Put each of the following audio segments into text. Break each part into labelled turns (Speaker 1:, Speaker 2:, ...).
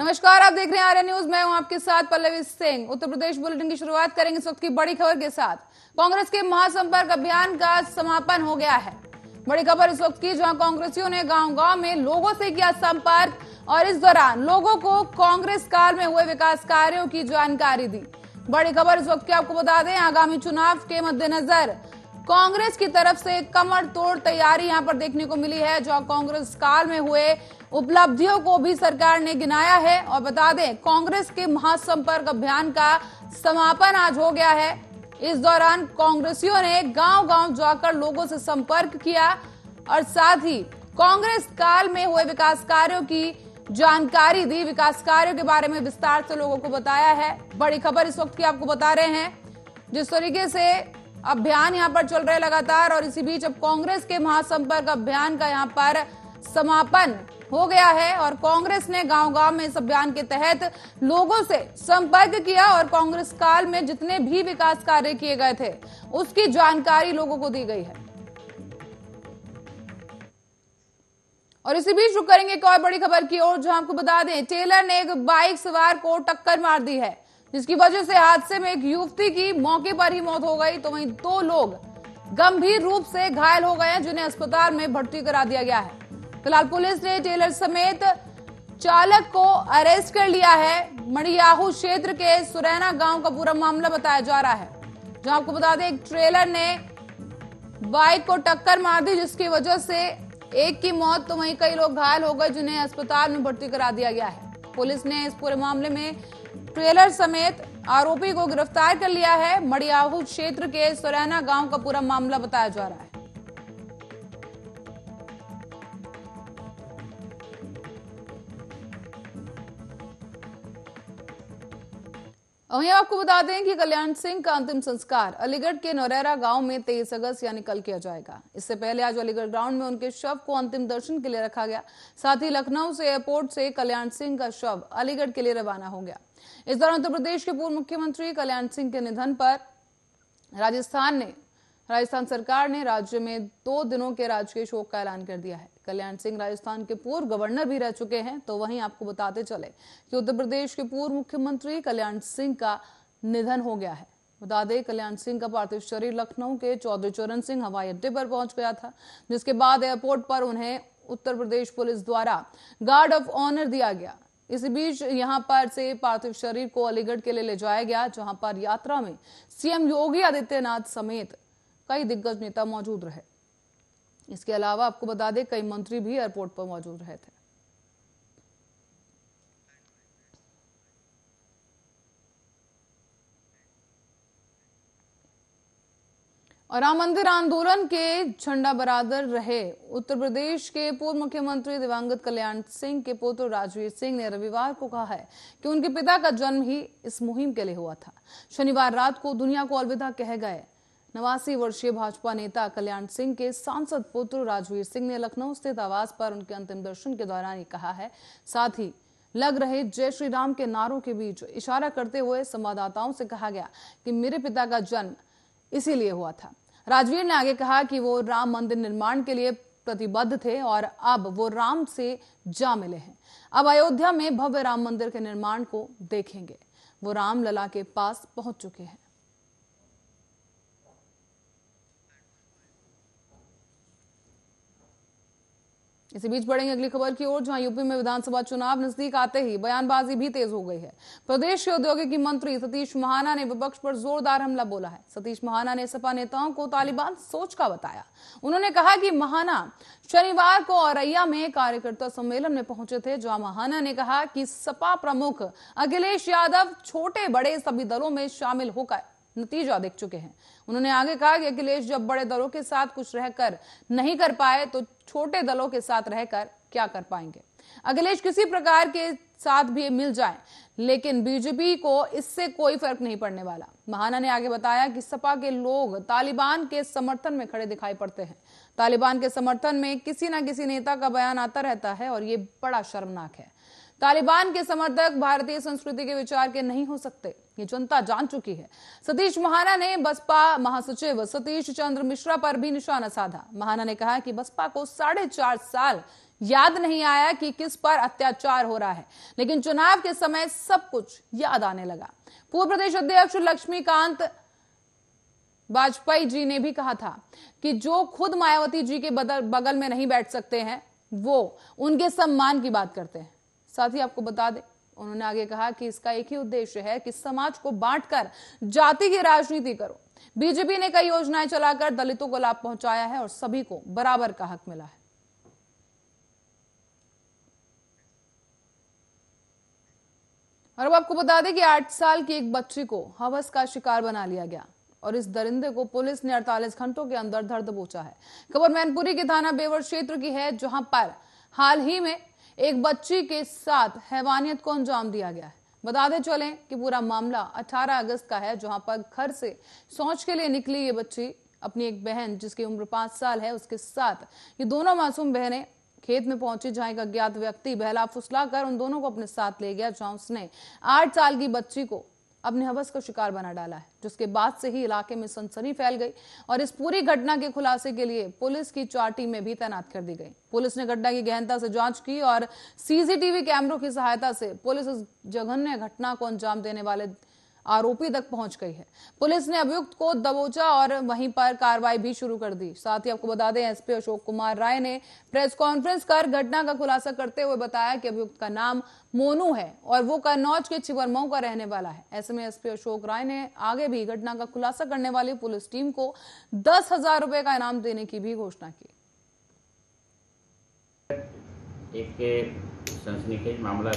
Speaker 1: नमस्कार आप देख रहे हैं आर्य न्यूज मैं हूं आपके साथ पल्लवी सिंह उत्तर प्रदेश बुलेटिन की शुरुआत करेंगे इस वक्त की बड़ी खबर के साथ कांग्रेस के महासंपर्क अभियान का समापन हो गया है बड़ी खबर इस वक्त की जहां कांग्रेसियों ने गांव गांव में लोगों से किया संपर्क और इस दौरान लोगों को कांग्रेस काल में हुए विकास कार्यो की जानकारी दी बड़ी खबर इस वक्त की आपको बता दें आगामी चुनाव के मद्देनजर कांग्रेस की तरफ से कमर तोड़ तैयारी यहां पर देखने को मिली है जो कांग्रेस काल में हुए उपलब्धियों को भी सरकार ने गिनाया है और बता दें कांग्रेस के महासंपर्क अभियान का समापन आज हो गया है इस दौरान कांग्रेसियों ने गांव-गांव जाकर लोगों से संपर्क किया और साथ ही कांग्रेस काल में हुए विकास कार्यों की जानकारी दी विकास कार्यों के बारे में विस्तार से लोगों को बताया है बड़ी खबर इस वक्त की आपको बता रहे हैं जिस तरीके से अभियान यहां पर चल रहे लगातार और इसी बीच अब कांग्रेस के महासंपर्क अभियान का यहां पर समापन हो गया है और कांग्रेस ने गांव गांव में इस अभियान के तहत लोगों से संपर्क किया और कांग्रेस काल में जितने भी विकास कार्य किए गए थे उसकी जानकारी लोगों को दी गई है और इसी बीच रुक करेंगे एक और बड़ी खबर की ओर जो आपको बता दें टेलर ने एक बाइक सवार को टक्कर मार दी है जिसकी वजह से हादसे में एक युवती की मौके पर ही मौत हो गई तो वहीं दो लोग गंभीर रूप से घायल हो गए हैं जिन्हें अस्पताल में भर्ती करा दिया गया है फिलहाल पुलिस ने टेलर समेत चालक को अरेस्ट कर लिया है मणियाहू क्षेत्र के सुरैना गांव का पूरा मामला बताया जा रहा है जहां आपको बता दें एक ट्रेलर ने बाइक को टक्कर मार दी जिसकी वजह से एक की मौत तो वहीं कई लोग घायल हो गए जिन्हें अस्पताल में भर्ती करा दिया गया है पुलिस ने इस पूरे मामले में ट्रेलर समेत आरोपी को गिरफ्तार कर लिया है मड़ियाहू क्षेत्र के सुरैना गांव का पूरा मामला बताया जा रहा है वहीं आपको बता दें कि कल्याण सिंह का अंतिम संस्कार अलीगढ़ के नौरेरा गांव में 23 अगस्त यानी कल किया जाएगा इससे पहले आज अलीगढ़ ग्राउंड में उनके शव को अंतिम दर्शन के लिए रखा गया साथ ही लखनऊ से एयरपोर्ट से कल्याण सिंह का शव अलीगढ़ के लिए रवाना हो गया इस दौरान उत्तर प्रदेश के पूर्व मुख्यमंत्री कल्याण सिंह के निधन पर राजस्थान ने राजस्थान सरकार ने राज्य में दो दिनों के राजकीय शोक का ऐलान कर दिया है कल्याण सिंह राजस्थान के पूर्व गवर्नर भी रह चुके हैं तो वहीं आपको बताते चले कि उत्तर प्रदेश के पूर्व मुख्यमंत्री कल्याण सिंह का निधन हो गया है बता दें कल्याण सिंह का पार्थिव शरीर लखनऊ के चौधरी चरण सिंह हवाई अड्डे पर पहुंच गया था जिसके बाद एयरपोर्ट पर उन्हें उत्तर प्रदेश पुलिस द्वारा गार्ड ऑफ ऑनर दिया गया इसी बीच यहां पर से पार्थिव शरीर को अलीगढ़ के लिए ले जाया गया जहां पर यात्रा में सीएम योगी आदित्यनाथ समेत कई दिग्गज नेता मौजूद रहे इसके अलावा आपको बता दें कई मंत्री भी एयरपोर्ट पर मौजूद रहे थे और राम मंदिर आंदोलन के झंडा बरादर रहे उत्तर प्रदेश के पूर्व मुख्यमंत्री दिवंगत कल्याण सिंह के पुत्र राजवीर सिंह ने रविवार को कहा है कि उनके पिता का जन्म ही इस मुहिम के लिए हुआ था शनिवार रात को दुनिया को अलविदा कह गए नवासी वर्षीय भाजपा नेता कल्याण सिंह के सांसद पुत्र राजवीर सिंह ने लखनऊ स्थित आवास पर उनके अंतिम दर्शन के दौरान ये कहा है साथ ही लग रहे जय श्री राम के नारों के बीच इशारा करते हुए संवाददाताओं से कहा गया कि मेरे पिता का जन्म इसीलिए हुआ था राजवीर ने आगे कहा कि वो राम मंदिर निर्माण के लिए प्रतिबद्ध थे और अब वो राम से जा मिले हैं अब अयोध्या में भव्य राम मंदिर के निर्माण को देखेंगे वो रामलला के पास पहुंच चुके हैं इसी बीच बढ़ेंगे अगली खबर की ओर जहां यूपी में विधानसभा चुनाव नजदीक आते ही बयानबाजी भी तेज हो गई है प्रदेश के औद्योगिकी मंत्री सतीश महाना ने विपक्ष पर जोरदार हमला बोला है सतीश महाना ने सपा नेताओं को तालिबान सोच का बताया उन्होंने कहा कि महाना शनिवार को औरैया में कार्यकर्ता सम्मेलन में पहुंचे थे जहां महाना ने कहा कि सपा प्रमुख अखिलेश यादव छोटे बड़े सभी दलों में शामिल होकर नतीजा देख चुके हैं उन्होंने आगे कहा कि अखिलेश जब बड़े दलों के साथ कुछ रहकर नहीं कर पाए तो छोटे दलों के साथ रहकर क्या कर पाएंगे अखिलेश किसी प्रकार के साथ भी मिल जाए लेकिन बीजेपी को इससे कोई फर्क नहीं पड़ने वाला महाना ने आगे बताया कि सपा के लोग तालिबान के समर्थन में खड़े दिखाई पड़ते हैं तालिबान के समर्थन में किसी ना किसी नेता का बयान आता रहता है और ये बड़ा शर्मनाक है तालिबान के समर्थक भारतीय संस्कृति के विचार के नहीं हो सकते ये जनता जान चुकी है सतीश महाना ने बसपा महासचिव सतीश चंद्र मिश्रा पर भी निशाना साधा महाना ने कहा कि बसपा को साढ़े चार साल याद नहीं आया कि किस पर अत्याचार हो रहा है लेकिन चुनाव के समय सब कुछ याद आने लगा पूर्व प्रदेश अध्यक्ष लक्ष्मीकांत वाजपेयी जी ने भी कहा था कि जो खुद मायावती जी के बदल, बगल में नहीं बैठ सकते हैं वो उनके सम्मान की बात करते हैं साथ ही आपको बता दें उन्होंने आगे कहा कि इसका एक ही उद्देश्य है कि समाज को बांटकर जाति की राजनीति करो बीजेपी ने कई योजनाएं चलाकर दलितों को लाभ पहुंचाया है और सभी को बराबर का हक मिला है और अब आपको बता दें कि आठ साल की एक बच्ची को हवस का शिकार बना लिया गया और इस दरिंदे को पुलिस ने 48 घंटों के अंदर धर दबोचा है खबर मैनपुरी के थाना बेवर क्षेत्र की है जहां पर हाल ही में एक बच्ची के साथ हैवानियत को अंजाम दिया गया है दे चले कि पूरा मामला 18 अगस्त का है जहां पर घर से सोच के लिए निकली ये बच्ची अपनी एक बहन जिसकी उम्र पांच साल है उसके साथ ये दोनों मासूम बहनें खेत में पहुंची जहां एक अज्ञात व्यक्ति बहला फुसला कर उन दोनों को अपने साथ ले गया जहां उसने आठ साल की बच्ची को अपने हवस का शिकार बना डाला है जिसके बाद से ही इलाके में सनसनी फैल गई और इस पूरी घटना के खुलासे के लिए पुलिस की चार टीमें भी तैनात कर दी गई पुलिस ने घटना की गहनता से जांच की और सीसीटीवी कैमरों की सहायता से पुलिस इस जघन्य घटना को अंजाम देने वाले आरोपी तक पहुंच गई है पुलिस ने अभियुक्त को दबोचा और वहीं पर कार्रवाई भी शुरू कर दी साथ ही आपको बता दें एसपी अशोक कुमार राय ने प्रेस कॉन्फ्रेंस कर घटना का खुलासा करते हुए बताया कि अभियुक्त का नाम मोनू है और वो कन्नौज के छिवरमऊ का रहने वाला है ऐसे में एसपी अशोक राय ने आगे भी घटना का खुलासा करने वाली पुलिस टीम को दस हजार रुपए का इनाम देने की भी घोषणा की
Speaker 2: एक मामला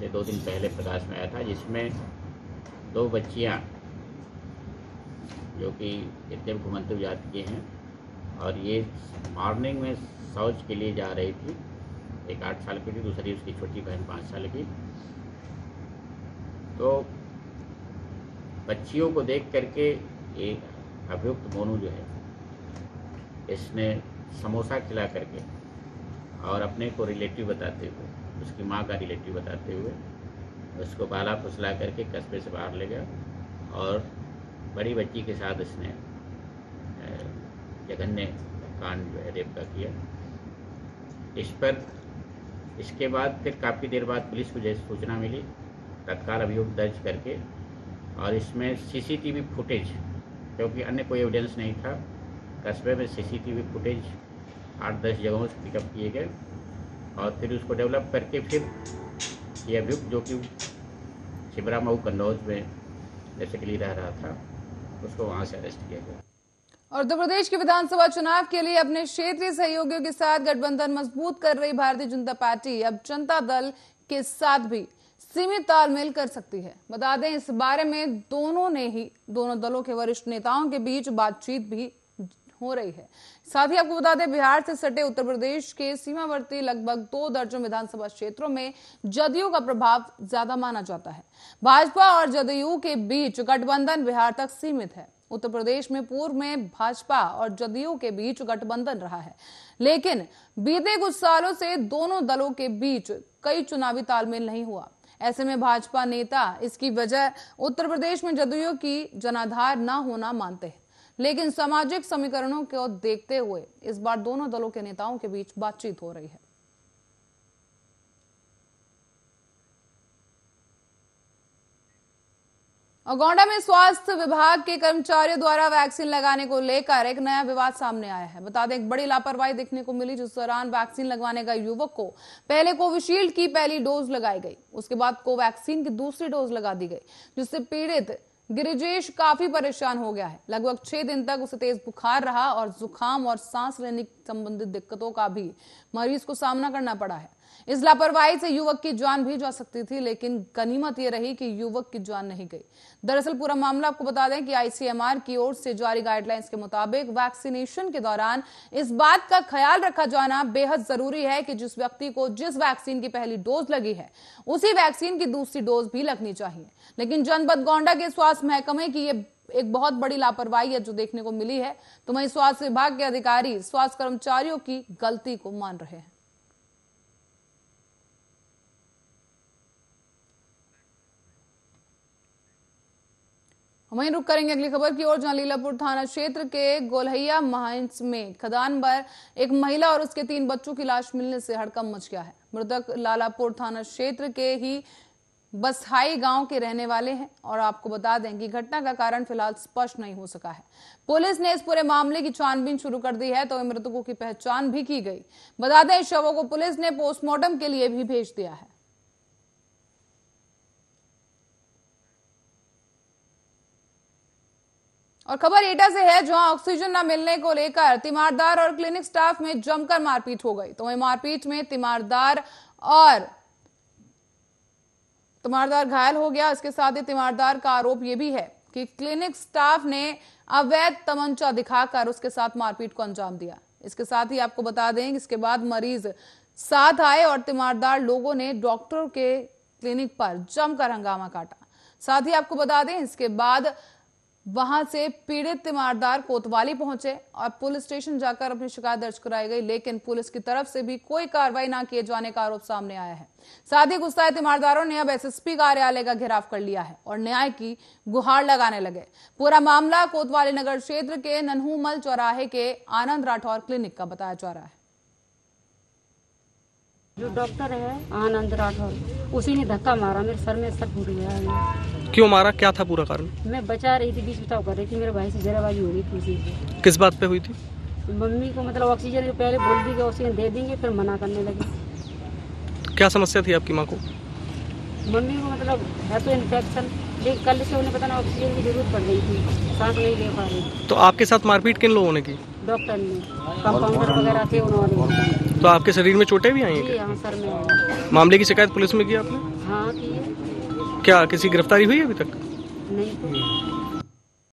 Speaker 2: से दो दिन पहले प्रकाश में आया था जिसमें दो बच्चियां जो कि इतने घुमंतु जाति की हैं और ये मॉर्निंग में शौच के लिए जा रही थी एक आठ साल की थी दूसरी उसकी छोटी बहन पाँच साल की तो बच्चियों को देख करके एक अभियुक्त मोनू जो है इसने समोसा खिला करके और अपने को रिलेटिव बताते हुए उसकी माँ का रिलेटिव बताते हुए उसको बाला फुसला करके कस्बे से बाहर ले गया और बड़ी बच्ची के साथ उसने जघन्य कांड जो है रेप का किया इस पर इसके बाद फिर काफ़ी देर बाद पुलिस को जैसे सूचना मिली तत्काल अभियोग दर्ज करके और इसमें सीसीटीवी फुटेज क्योंकि अन्य कोई एविडेंस नहीं था कस्बे में सीसीटीवी फुटेज आठ दस जगहों से पिकअप किए गए और फिर उसको डेवलप करके फिर ये अभियुक्त जो कि शिवरा मऊ कन्नौज में बेसिकली रह रहा था उसको वहाँ से अरेस्ट किया गया
Speaker 1: और उत्तर प्रदेश के विधानसभा चुनाव के लिए अपने क्षेत्रीय सहयोगियों के साथ गठबंधन मजबूत कर रही भारतीय जनता पार्टी अब जनता दल के साथ भी सीमित तालमेल कर सकती है बता दें इस बारे में दोनों ने ही दोनों दलों के वरिष्ठ नेताओं के बीच बातचीत भी हो रही है साथ ही आपको बता दें बिहार से सटे उत्तर प्रदेश के सीमावर्ती लगभग दो दर्जन विधानसभा क्षेत्रों में जदयू का प्रभाव ज्यादा माना जाता है भाजपा और जदयू के बीच गठबंधन बिहार तक सीमित है उत्तर प्रदेश में पूर्व में भाजपा और जदयू के बीच गठबंधन रहा है लेकिन बीते कुछ सालों से दोनों दलों के बीच कई चुनावी तालमेल नहीं हुआ ऐसे में भाजपा नेता इसकी वजह उत्तर प्रदेश में जदयू की जनाधार न होना मानते हैं लेकिन सामाजिक समीकरणों को देखते हुए इस बार दोनों दलों के नेताओं के बीच बातचीत हो रही है गोंडा में स्वास्थ्य विभाग के कर्मचारियों द्वारा वैक्सीन लगाने को लेकर एक नया विवाद सामने आया है बता दें एक बड़ी लापरवाही देखने को मिली जिस दौरान वैक्सीन लगवाने का युवक को पहले कोविशील्ड की पहली डोज लगाई गई उसके बाद कोवैक्सीन की दूसरी डोज लगा दी गई जिससे पीड़ित गिरिजेश काफी परेशान हो गया है लगभग छह दिन तक उसे तेज बुखार रहा और जुकाम और सांस लेने संबंधित दिक्कतों का भी मरीज को सामना करना पड़ा है इस लापरवाही से युवक की जान भी जा सकती थी लेकिन गनीमत यह रही कि युवक की जान नहीं गई दरअसल पूरा मामला आपको बता दें कि आईसीएमआर की ओर से जारी गाइडलाइंस के मुताबिक वैक्सीनेशन के दौरान इस बात का ख्याल रखा जाना बेहद जरूरी है कि जिस व्यक्ति को जिस वैक्सीन की पहली डोज लगी है उसी वैक्सीन की दूसरी डोज भी लगनी चाहिए लेकिन जनपद गोंडा के स्वास्थ्य महकमे की ये एक बहुत बड़ी लापरवाही है जो देखने को मिली है तो वहीं स्वास्थ्य विभाग के अधिकारी स्वास्थ्य कर्मचारियों की गलती को मान रहे हैं वहीं रुक करेंगे अगली खबर की ओर जहां लीलापुर थाना क्षेत्र के गोलहैया महांस में खदान पर एक महिला और उसके तीन बच्चों की लाश मिलने से हड़कम मच गया है मृतक लालापुर थाना क्षेत्र के ही बसहाई गांव के रहने वाले हैं और आपको बता दें कि घटना का कारण फिलहाल स्पष्ट नहीं हो सका है पुलिस ने इस पूरे मामले की छानबीन शुरू कर दी है तो मृतकों की पहचान भी की गई बता दें शवों को पुलिस ने पोस्टमार्टम के लिए भी भेज दिया है और खबर एटा से है जहां ऑक्सीजन न मिलने को लेकर तीमारदार और क्लिनिक स्टाफ में जमकर मारपीट हो गई तो वही मारपीट में तिमारदार और तिमारदार घायल हो गया इसके साथ ही तिमारदार का आरोप यह भी है कि क्लिनिक स्टाफ ने अवैध तमंचा दिखाकर उसके साथ मारपीट को अंजाम दिया इसके साथ ही आपको बता दें इसके बाद मरीज साथ आए और तीमारदार लोगों ने डॉक्टर के क्लिनिक पर जमकर हंगामा काटा साथ ही आपको बता दें इसके बाद वहां से पीड़ित तीमारदार कोतवाली पहुंचे और पुलिस स्टेशन जाकर अपनी शिकायत दर्ज कराई गई लेकिन पुलिस की तरफ से भी कोई कार्रवाई ना किए जाने का आरोप सामने आया है साथ ही गुस्साए तीमारदारों ने अब एसएसपी कार्यालय का घेराव कर लिया है और न्याय की गुहार लगाने लगे पूरा मामला कोतवाली नगर क्षेत्र के नन्हूमल चौराहे के आनंद राठौर क्लिनिक का बताया जा रहा है
Speaker 2: जो डॉक्टर है आनंद राठौर उसी ने धक्का मारा मेरे सर में सर घूर गया
Speaker 1: क्यों मारा क्या था पूरा कारण
Speaker 2: मैं बचा रही थी बीच बचाव कर रही थी मेरे भाई से जरा बाजी हो रही थी इसी
Speaker 1: किस बात पे हुई थी
Speaker 2: मम्मी को मतलब ऑक्सीजन पहले बोल दी गई ऑक्सीजन दे देंगे फिर मना करने लगे
Speaker 1: क्या समस्या थी आपकी माँ को
Speaker 2: मम्मी को मतलब है तो इन्फेक्शन लेकिन कल से उन्हें पता ना ऑक्सीजन की जरूरत पड़ रही थी सांस नहीं ले पा रही
Speaker 1: तो आपके साथ मारपीट किन लोगों ने की
Speaker 2: डॉक्टर ने कंपाउंडर वगैरह थे उन्होंने
Speaker 1: तो आपके शरीर में चोटें भी आई हैं
Speaker 2: हाँ,
Speaker 1: मामले की शिकायत पुलिस में की आपने हाँ की क्या किसी गिरफ्तारी हुई अभी तक नहीं